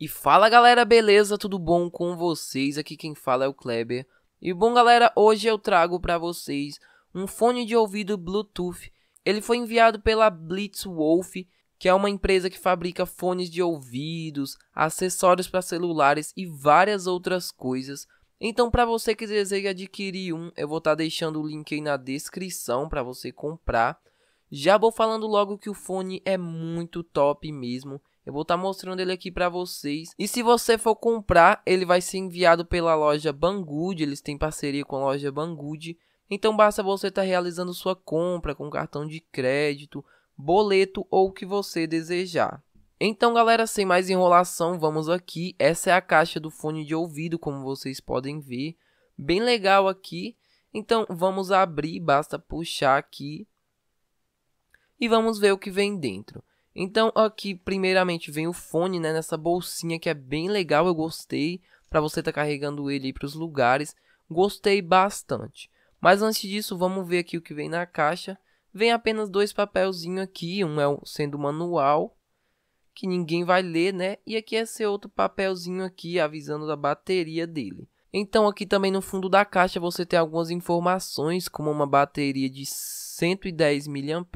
E fala galera, beleza? Tudo bom com vocês? Aqui quem fala é o Kleber. E bom galera, hoje eu trago para vocês um fone de ouvido Bluetooth. Ele foi enviado pela Blitzwolf, que é uma empresa que fabrica fones de ouvidos, acessórios para celulares e várias outras coisas. Então, para você que deseja adquirir um, eu vou estar tá deixando o link aí na descrição para você comprar. Já vou falando logo que o fone é muito top mesmo eu vou estar tá mostrando ele aqui para vocês. E se você for comprar, ele vai ser enviado pela loja Banggood. Eles têm parceria com a loja Banggood. Então basta você estar tá realizando sua compra com cartão de crédito, boleto ou o que você desejar. Então, galera, sem mais enrolação, vamos aqui. Essa é a caixa do fone de ouvido, como vocês podem ver. Bem legal aqui. Então, vamos abrir, basta puxar aqui. E vamos ver o que vem dentro. Então aqui primeiramente vem o fone, né, nessa bolsinha que é bem legal, eu gostei para você estar tá carregando ele para os lugares. Gostei bastante. Mas antes disso, vamos ver aqui o que vem na caixa. Vem apenas dois papelzinhos aqui, um é sendo manual, que ninguém vai ler, né? E aqui é esse outro papelzinho aqui avisando da bateria dele. Então aqui também no fundo da caixa você tem algumas informações, como uma bateria de 110 mAh,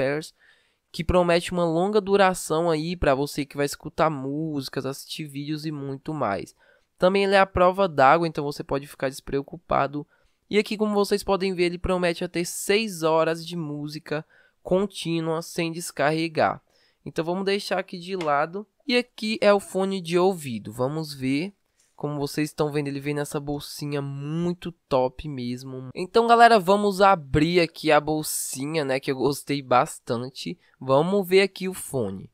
que promete uma longa duração aí para você que vai escutar músicas, assistir vídeos e muito mais. Também ele é a prova d'água, então você pode ficar despreocupado. E aqui, como vocês podem ver, ele promete até 6 horas de música contínua sem descarregar. Então vamos deixar aqui de lado. E aqui é o fone de ouvido. Vamos ver como vocês estão vendo, ele vem nessa bolsinha muito top mesmo. Então, galera, vamos abrir aqui a bolsinha, né? Que eu gostei bastante. Vamos ver aqui o fone.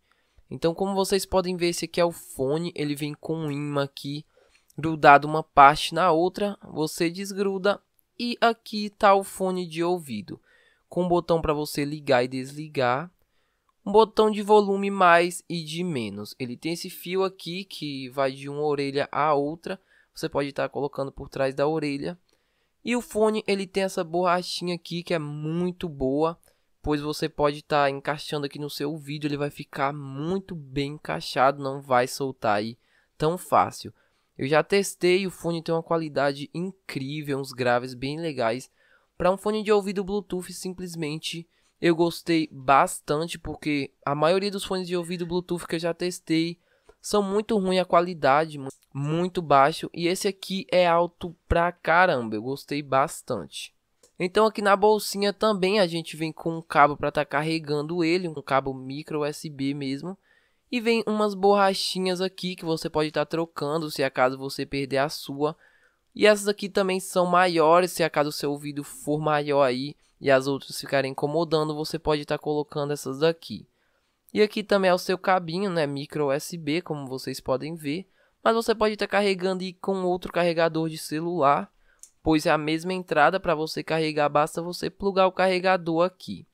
Então, como vocês podem ver, esse aqui é o fone. Ele vem com um imã aqui, grudado uma parte na outra. Você desgruda e aqui tá o fone de ouvido. Com um botão para você ligar e desligar um botão de volume mais e de menos. Ele tem esse fio aqui que vai de uma orelha a outra. Você pode estar tá colocando por trás da orelha. E o fone ele tem essa borrachinha aqui que é muito boa, pois você pode estar tá encaixando aqui no seu ouvido, ele vai ficar muito bem encaixado, não vai soltar aí tão fácil. Eu já testei, o fone tem uma qualidade incrível, uns graves bem legais. Para um fone de ouvido Bluetooth simplesmente eu gostei bastante porque a maioria dos fones de ouvido Bluetooth que eu já testei são muito ruim a qualidade, muito baixo, e esse aqui é alto pra caramba. Eu gostei bastante. Então aqui na bolsinha também a gente vem com um cabo para estar tá carregando ele, um cabo micro USB mesmo. E vem umas borrachinhas aqui que você pode estar tá trocando se acaso você perder a sua. E essas aqui também são maiores, se acaso o seu ouvido for maior aí e as outras ficarem incomodando, você pode estar tá colocando essas daqui. E aqui também é o seu cabinho, né, micro USB, como vocês podem ver. Mas você pode estar tá carregando com outro carregador de celular, pois é a mesma entrada para você carregar, basta você plugar o carregador aqui.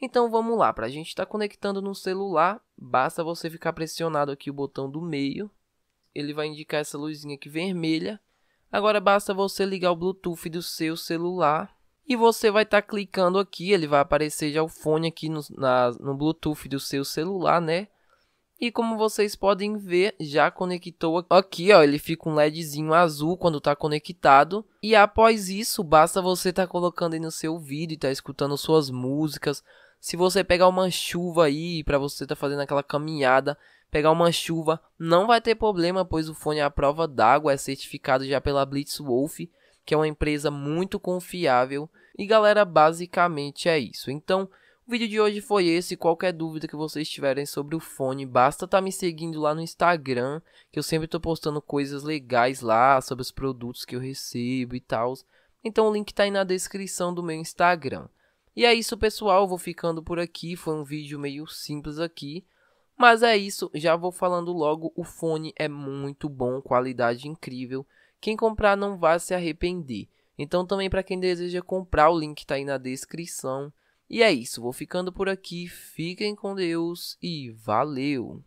Então vamos lá, para a gente estar tá conectando no celular, basta você ficar pressionado aqui o botão do meio. Ele vai indicar essa luzinha aqui vermelha Agora basta você ligar o Bluetooth do seu celular e você vai estar tá clicando aqui, ele vai aparecer já o fone aqui no, na, no Bluetooth do seu celular, né? E como vocês podem ver, já conectou aqui, ó, ele fica um ledzinho azul quando está conectado. E após isso, basta você estar tá colocando aí no seu vídeo, estar tá escutando suas músicas. Se você pegar uma chuva aí, para você estar tá fazendo aquela caminhada, pegar uma chuva, não vai ter problema, pois o fone à prova d'água é certificado já pela Blitzwolf, que é uma empresa muito confiável. E galera, basicamente é isso. Então, o vídeo de hoje foi esse. Qualquer dúvida que vocês tiverem sobre o fone, basta estar tá me seguindo lá no Instagram, que eu sempre estou postando coisas legais lá sobre os produtos que eu recebo e tal. Então o link está aí na descrição do meu Instagram. E é isso, pessoal. Eu vou ficando por aqui. Foi um vídeo meio simples aqui. Mas é isso, já vou falando logo, o fone é muito bom, qualidade incrível. Quem comprar não vai se arrepender. Então também para quem deseja comprar, o link está aí na descrição. E é isso, vou ficando por aqui. Fiquem com Deus e valeu.